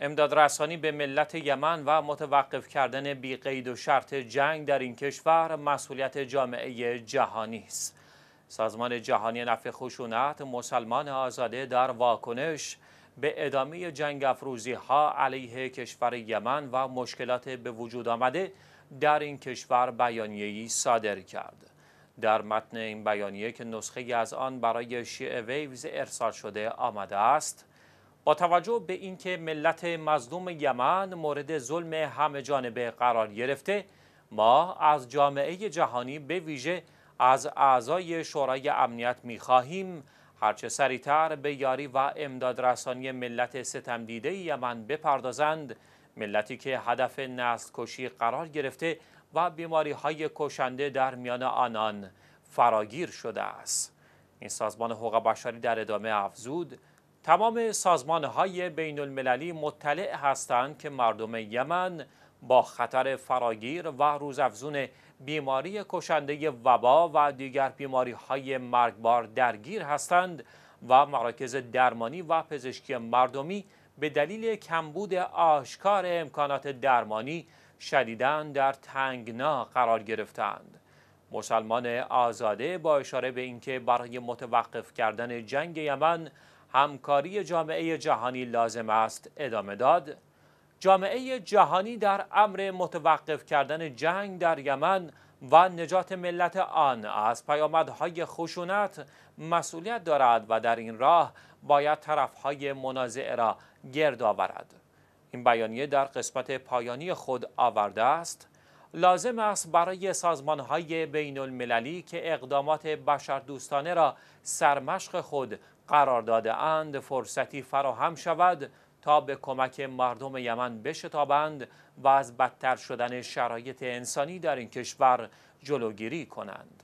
امداد رسانی به ملت یمن و متوقف کردن قید و شرط جنگ در این کشور مسئولیت جامعه جهانی است. سازمان جهانی نفع خشونت مسلمان آزاده در واکنش به ادامه جنگ افروزی ها علیه کشور یمن و مشکلات به وجود آمده در این کشور بیانیه‌ای صادر کرد. در متن این بیانیه که نسخه از آن برای شیعه ویوز ارسال شده آمده است، با توجه به اینکه ملت مظلوم یمن مورد ظلم همه جانبه قرار گرفته ما از جامعه جهانی به ویژه از اعضای شورای امنیت می خواهیم هرچه سریعتر به یاری و امدادرسانی ملت ستمدیده یمن بپردازند ملتی که هدف نسل کشی قرار گرفته و بیماری های کشنده در میان آنان فراگیر شده است این سازمان حقوق بشری در ادامه افزود تمام سازمان های بین المللی مطلع هستند که مردم یمن با خطر فراگیر و روزافزون بیماری کشنده وبا و دیگر بیماری های مرگبار درگیر هستند و مراکز درمانی و پزشکی مردمی به دلیل کمبود آشکار امکانات درمانی شدیداً در تنگنا قرار گرفتند. مسلمان آزاده با اشاره به اینکه برای متوقف کردن جنگ یمن همکاری جامعه جهانی لازم است ادامه داد جامعه جهانی در امر متوقف کردن جنگ در یمن و نجات ملت آن از پیامدهای خشونت مسئولیت دارد و در این راه باید طرفهای منازعه را گرد آورد این بیانیه در قسمت پایانی خود آورده است لازم است برای سازمانهای بین المللی که اقدامات بشردوستانه را سرمشق خود قرار داده اند فرصتی فراهم شود تا به کمک مردم یمن بشتابند و از بدتر شدن شرایط انسانی در این کشور جلوگیری کنند.